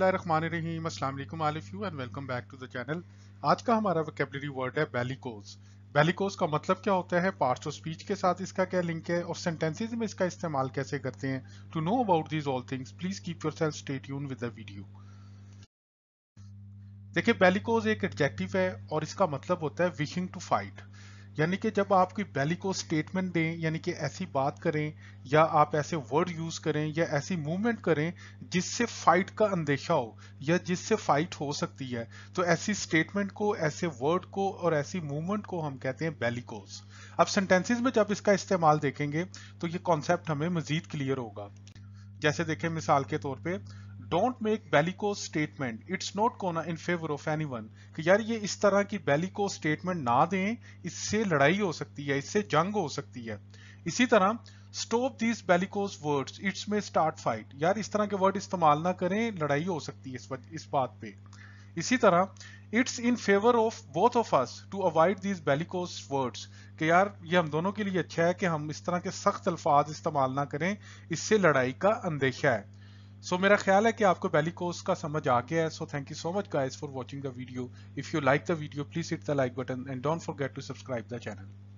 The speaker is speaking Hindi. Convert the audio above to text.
and welcome back to the channel आज का हमारा वोकेबलरी वर्ड है बेलिकोज बेलिकोज का मतलब क्या होता है पार्ट्स ऑफ स्पीच के साथ इसका क्या लिंक है और सेंटेंसेज में इसका इस्तेमाल कैसे करते हैं to know about these all things please keep yourself state with video देखिये देखिए बेलिकोज एक एडजेक्टिव है और इसका मतलब होता है विशिंग टू फाइट यानी कि जब कोई बैली को स्टेटमेंट दें यानी कि ऐसी बात करें या आप ऐसे वर्ड यूज करें या ऐसी मूवमेंट करें जिससे फाइट का अंदेशा हो या जिससे फाइट हो सकती है तो ऐसी स्टेटमेंट को ऐसे वर्ड को और ऐसी मूवमेंट को हम कहते हैं बेलिकोस अब सेंटेंसेज में जब इसका इस्तेमाल देखेंगे तो ये कॉन्सेप्ट हमें मजीद क्लियर होगा जैसे देखें मिसाल के तौर पर don't make bellicose statement it's not gonna in favour of anyone यार ये इस तरह की बेलिको स्टेटमेंट ना दें इससे लड़ाई हो सकती है इससे जंग हो सकती है इसी तरह stop these bellicose words it's may start fight यार इस तरह के वर्ड इस्तेमाल ना करें लड़ाई हो सकती है इस, इस बात पे इसी तरह it's in favour of both of us to avoid these bellicose words कि यार ये हम दोनों के लिए अच्छा है कि हम इस तरह के सख्त अल्फाज इस्तेमाल ना करें इससे लड़ाई का अंदेशा है सो so, मेरा ख्याल है कि आपको पहली कोर्स का समझ आ गया है so thank you so much guys for watching the video if you like the video please hit the like button and don't forget to subscribe the channel